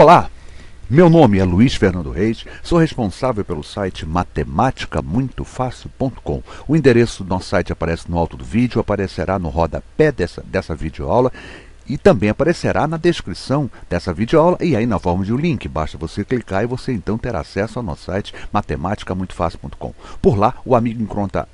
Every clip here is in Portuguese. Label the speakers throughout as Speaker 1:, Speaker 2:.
Speaker 1: Olá, meu nome é Luiz Fernando Reis, sou responsável pelo site matematicamuitofácil.com. O endereço do nosso site aparece no alto do vídeo, aparecerá no rodapé dessa, dessa videoaula e também aparecerá na descrição dessa videoaula e aí na forma de um link. Basta você clicar e você então terá acesso ao nosso site matematicamuitofácil.com. Por lá, o amigo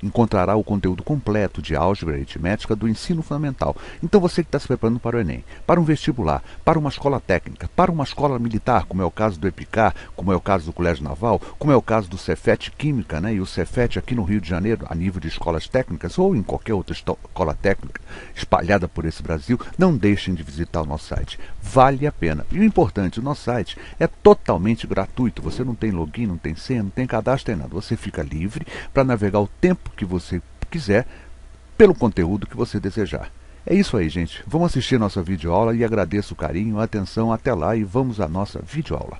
Speaker 1: encontrará o conteúdo completo de álgebra e aritmética do ensino fundamental. Então você que está se preparando para o Enem, para um vestibular, para uma escola técnica, para uma escola militar, como é o caso do EPICAR, como é o caso do Colégio Naval, como é o caso do Cefet Química, né? E o Cefet aqui no Rio de Janeiro, a nível de escolas técnicas ou em qualquer outra escola técnica espalhada por esse Brasil, não deixe deixem de visitar o nosso site. Vale a pena. E o importante, o nosso site é totalmente gratuito. Você não tem login, não tem senha, não tem cadastro, tem nada. Você fica livre para navegar o tempo que você quiser pelo conteúdo que você desejar. É isso aí, gente. Vamos assistir nossa videoaula e agradeço o carinho, a atenção. Até lá e vamos à nossa videoaula.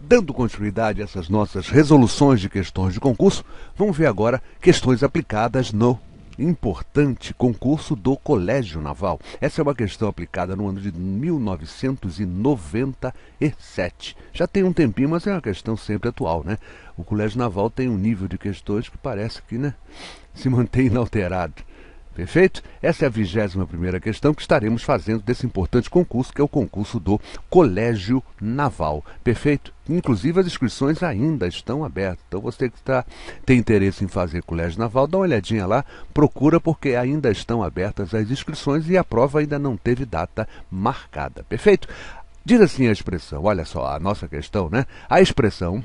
Speaker 1: Dando continuidade a essas nossas resoluções de questões de concurso, vamos ver agora questões aplicadas no importante concurso do Colégio Naval. Essa é uma questão aplicada no ano de 1997. Já tem um tempinho, mas é uma questão sempre atual, né? O Colégio Naval tem um nível de questões que parece que, né, se mantém inalterado. Perfeito? Essa é a 21 questão que estaremos fazendo desse importante concurso, que é o concurso do Colégio Naval. Perfeito? Inclusive, as inscrições ainda estão abertas. Então, você que tá, tem interesse em fazer Colégio Naval, dá uma olhadinha lá, procura, porque ainda estão abertas as inscrições e a prova ainda não teve data marcada. Perfeito? Diz assim a expressão, olha só a nossa questão, né? A expressão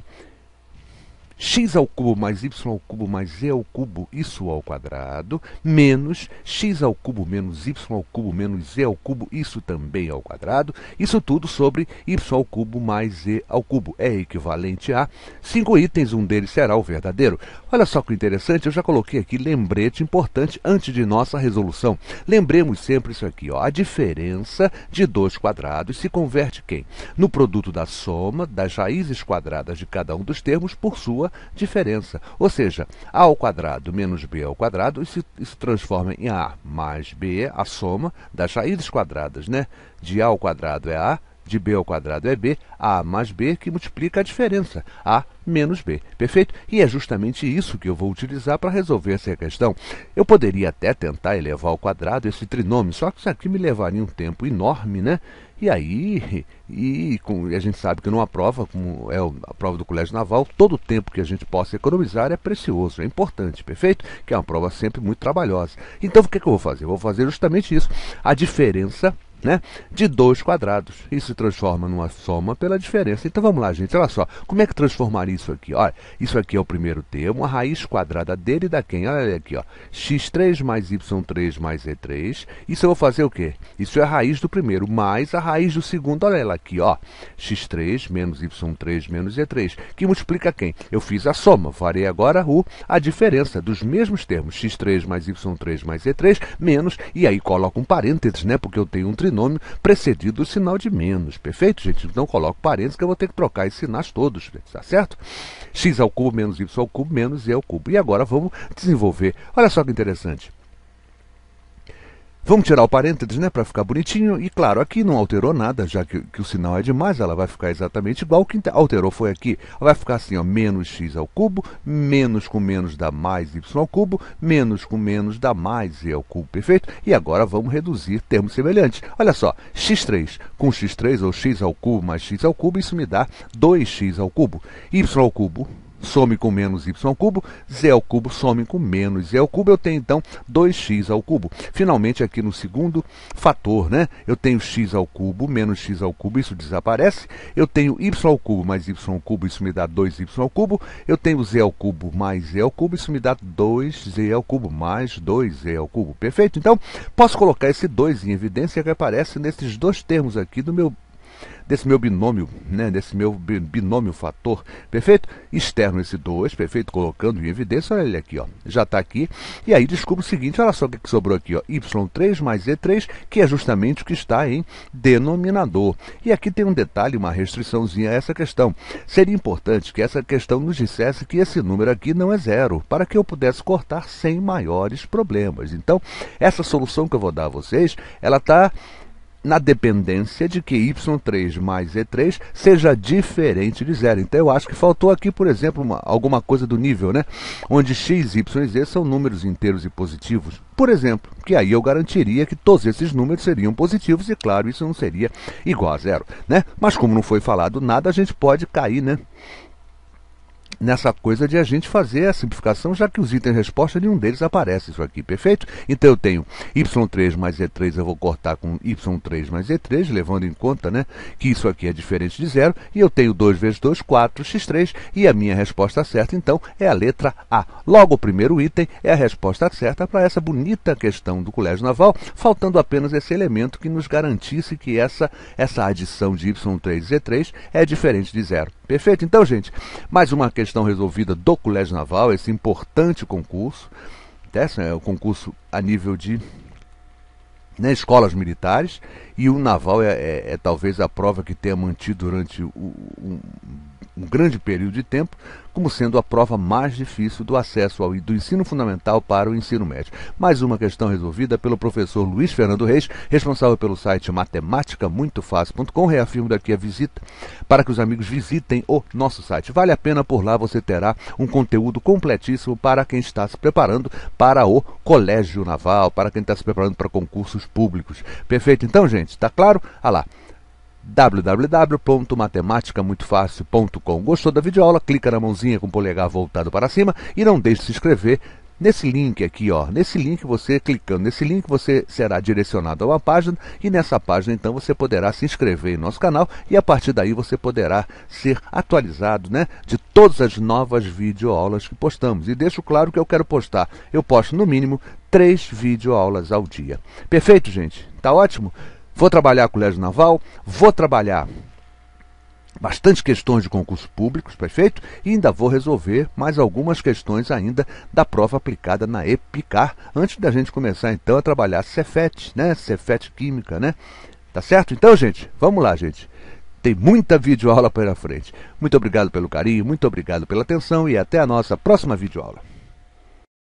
Speaker 1: x ao cubo mais y ao cubo mais z ao cubo, isso ao quadrado, menos x ao cubo menos y ao cubo menos z ao cubo, isso também ao quadrado, isso tudo sobre y ao cubo mais z ao cubo, é equivalente a cinco itens, um deles será o verdadeiro. Olha só que interessante, eu já coloquei aqui lembrete importante antes de nossa resolução. Lembremos sempre isso aqui, ó, a diferença de dois quadrados se converte quem? No produto da soma das raízes quadradas de cada um dos termos por sua sua diferença. Ou seja, a ao quadrado menos b ao quadrado, isso, se transforma em a mais b, a soma das raízes quadradas, né? De a ao quadrado é a, de b ao quadrado é b, a mais b que multiplica a diferença. a menos b, perfeito? E é justamente isso que eu vou utilizar para resolver essa questão. Eu poderia até tentar elevar ao quadrado esse trinômio, só que isso aqui me levaria um tempo enorme, né? E aí, e, com, e a gente sabe que numa prova, como é a prova do Colégio Naval, todo o tempo que a gente possa economizar é precioso, é importante, perfeito? Que é uma prova sempre muito trabalhosa. Então o que, é que eu vou fazer? Eu vou fazer justamente isso. A diferença né, de dois quadrados. Isso se transforma numa soma pela diferença. Então vamos lá, gente, olha só. Como é que transformar isso aqui? Olha, isso aqui é o primeiro termo, a raiz quadrada dele dá quem? Olha aqui, ó. x3 mais y3 mais e3. Isso eu vou fazer o quê? Isso é a raiz do primeiro mais a raiz do segundo. Olha ela aqui, ó. x3 menos y3 menos e3, que multiplica quem? Eu fiz a soma, farei agora o, a diferença dos mesmos termos, x3 mais y3 mais e3, menos, e aí coloco um parênteses, né, porque eu tenho um trinômio polinômio precedido do sinal de menos, perfeito, gente? Então coloco parênteses que eu vou ter que trocar esses sinais todos, tá certo? x ao cubo menos y ao cubo menos e ao cubo. E agora vamos desenvolver. Olha só que interessante. Vamos tirar o parênteses, né, para ficar bonitinho. E claro, aqui não alterou nada, já que, que, o sinal é demais, ela vai ficar exatamente igual. O que alterou foi aqui, Ela vai ficar assim, ó, menos x ao cubo, menos com menos dá mais y ao cubo, menos com menos dá mais e ao cubo, perfeito? E agora vamos reduzir termos semelhantes. Olha só, x3 com x3 ou x ao cubo mais x ao cubo, isso me dá 2x ao cubo. y ao cubo some com menos y ao cubo, z ao cubo some com menos z ao cubo, eu tenho então 2x ao cubo. Finalmente, aqui no segundo fator, né? Eu tenho x ao cubo menos x ao cubo, isso desaparece. Eu tenho y ao cubo mais y ao cubo, isso me dá 2y ao cubo. Eu tenho z ao cubo mais z ao cubo, isso me dá 2z ao cubo mais 2z ao cubo. Perfeito? Então, posso colocar esse 2 em evidência que aparece nesses dois termos aqui do meu desse meu binômio, né, desse meu binômio fator, perfeito? Externo esse 2, perfeito? Colocando em evidência, olha ele aqui, ó, já está aqui. E aí descubro o seguinte, olha só o que, que sobrou aqui, ó, y3 mais e3, que é justamente o que está em denominador. E aqui tem um detalhe, uma restriçãozinha a essa questão. Seria importante que essa questão nos dissesse que esse número aqui não é zero, para que eu pudesse cortar sem maiores problemas. Então, essa solução que eu vou dar a vocês, ela está na dependência de que y3 mais e3 seja diferente de zero. Então eu acho que faltou aqui, por exemplo, uma, alguma coisa do nível, né? Onde x, y e z são números inteiros e positivos. Por exemplo, que aí eu garantiria que todos esses números seriam positivos e, claro, isso não seria igual a zero, né? Mas como não foi falado nada, a gente pode cair, né? nessa coisa de a gente fazer a simplificação, já que os itens de resposta, nenhum deles aparece isso aqui, perfeito? Então eu tenho y3 mais e3, eu vou cortar com y3 mais e3, levando em conta né, que isso aqui é diferente de zero, e eu tenho 2 vezes 2, 4, x3, e a minha resposta certa, então, é a letra A. Logo, o primeiro item é a resposta certa para essa bonita questão do Colégio Naval, faltando apenas esse elemento que nos garantisse que essa, essa adição de y3 e z3 é diferente de zero. Perfeito? Então, gente, mais uma questão questão resolvida do Colégio Naval, esse importante concurso, né, é o concurso a nível de né, escolas militares, e o naval é, é, é, talvez a prova que tenha mantido durante um, um um grande período de tempo como sendo a prova mais difícil do acesso ao do ensino fundamental para o ensino médio. Mais uma questão resolvida pelo professor Luiz Fernando Reis, responsável pelo site matematicamuitofácil.com. Reafirmo daqui a visita para que os amigos visitem o nosso site. Vale a pena por lá você terá um conteúdo completíssimo para quem está se preparando para o colégio naval, para quem está se preparando para concursos públicos. Perfeito então, gente? Está claro? Ah lá www.matematicamuitofacil.com. Gostou da videoaula? Clica na mãozinha com o polegar voltado para cima e não deixe de se inscrever nesse link aqui, ó. Nesse link você clicando nesse link você será direcionado a uma página e nessa página então você poderá se inscrever em nosso canal e a partir daí você poderá ser atualizado, né, de todas as novas videoaulas que postamos. E deixo claro que eu quero postar. Eu posto no mínimo três videoaulas ao dia. Perfeito, gente? Tá ótimo? Vou trabalhar colégio naval, vou trabalhar bastante questões de concursos públicos, perfeito? E ainda vou resolver mais algumas questões ainda da prova aplicada na EPICAR, antes da gente começar então a trabalhar Cefet, né? Cefet Química, né? Tá certo? Então, gente, vamos lá, gente. Tem muita videoaula pela frente. Muito obrigado pelo carinho, muito obrigado pela atenção e até a nossa próxima videoaula.